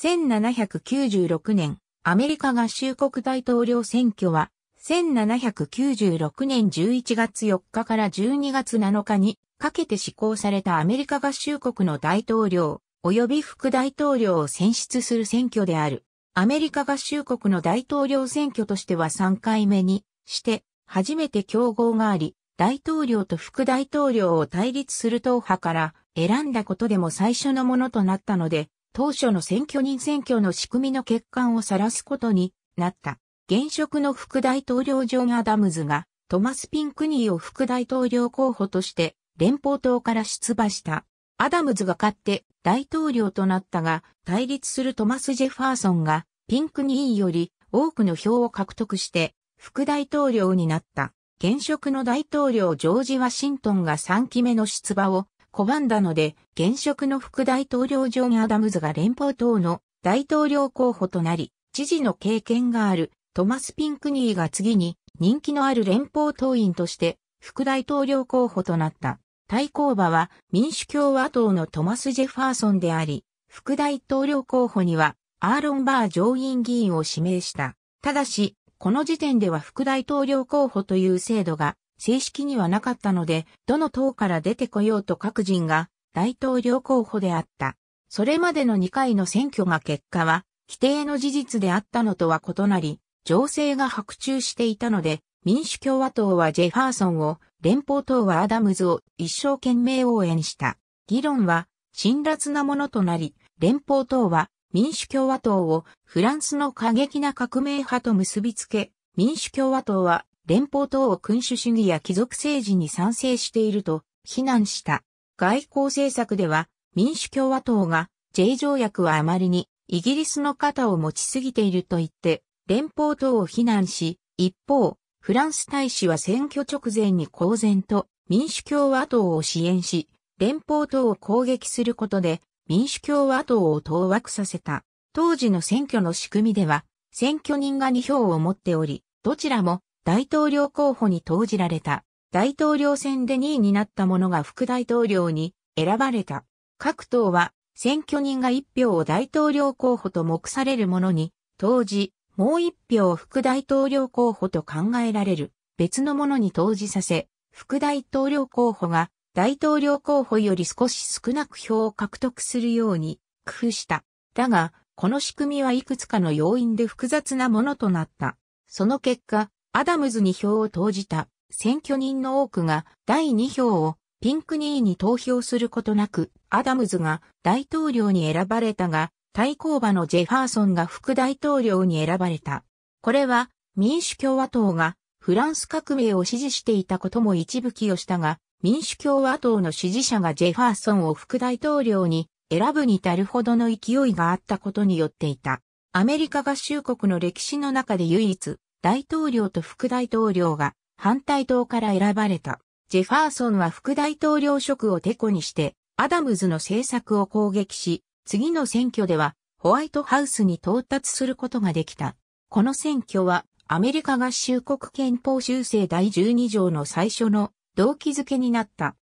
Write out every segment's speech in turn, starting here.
1796年、アメリカ合衆国大統領選挙は、1796年11月4日から12月7日にかけて施行されたアメリカ合衆国の大統領及び副大統領を選出する選挙である。アメリカ合衆国の大統領選挙としては3回目にして初めて競合があり、大統領と副大統領を対立する党派から選んだことでも最初のものとなったので、当初の選挙人選挙の仕組みの欠陥を晒すことになった。現職の副大統領ジョン・アダムズがトマス・ピンクニーを副大統領候補として連邦党から出馬した。アダムズが勝って大統領となったが、対立するトマス・ジェファーソンがピンクニーより多くの票を獲得して副大統領になった。現職の大統領ジョージ・ワシントンが3期目の出馬を拒んだので、現職の副大統領ジョン・アダムズが連邦党の大統領候補となり、知事の経験があるトマス・ピンクニーが次に人気のある連邦党員として副大統領候補となった。対抗馬は民主共和党のトマス・ジェファーソンであり、副大統領候補にはアーロン・バー上院議員を指名した。ただし、この時点では副大統領候補という制度が正式にはなかったので、どの党から出てこようと各人が大統領候補であった。それまでの2回の選挙が結果は、規定の事実であったのとは異なり、情勢が白昼していたので、民主共和党はジェファーソンを、連邦党はアダムズを一生懸命応援した。議論は辛辣なものとなり、連邦党は民主共和党をフランスの過激な革命派と結びつけ、民主共和党は連邦党を君主主義や貴族政治に賛成していると非難した。外交政策では民主共和党が J 条約はあまりにイギリスの肩を持ちすぎていると言って連邦党を非難し、一方、フランス大使は選挙直前に公然と民主共和党を支援し、連邦党を攻撃することで民主共和党を当惑させた。当時の選挙の仕組みでは、選挙人が2票を持っており、どちらも大統領候補に投じられた。大統領選で2位になった者が副大統領に選ばれた。各党は選挙人が1票を大統領候補と目される者に投じ、もう1票を副大統領候補と考えられる別の者に投じさせ、副大統領候補が大統領候補より少し少なく票を獲得するように工夫した。だが、この仕組みはいくつかの要因で複雑なものとなった。その結果、アダムズに票を投じた選挙人の多くが第2票をピンクニーに投票することなく、アダムズが大統領に選ばれたが、対抗馬のジェファーソンが副大統領に選ばれた。これは民主共和党がフランス革命を支持していたことも一部寄与したが、民主共和党の支持者がジェファーソンを副大統領に選ぶに至るほどの勢いがあったことによっていた。アメリカ合衆国の歴史の中で唯一、大統領と副大統領が反対党から選ばれた。ジェファーソンは副大統領職をテコにして、アダムズの政策を攻撃し、次の選挙ではホワイトハウスに到達することができた。この選挙はアメリカ合衆国憲法修正第12条の最初の動機づけになった。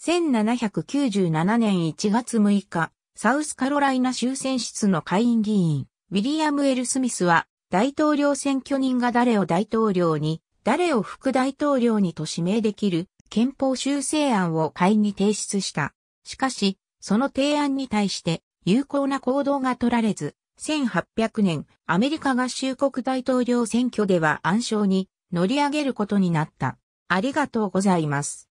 1797年1月6日、サウスカロライナ州選出の会員議員、ウィリアム・エル・スミスは大統領選挙人が誰を大統領に、誰を副大統領にと指名できる憲法修正案を会に提出した。しかし、その提案に対して有効な行動が取られず、1800年、アメリカ合衆国大統領選挙では暗礁に乗り上げることになった。ありがとうございます。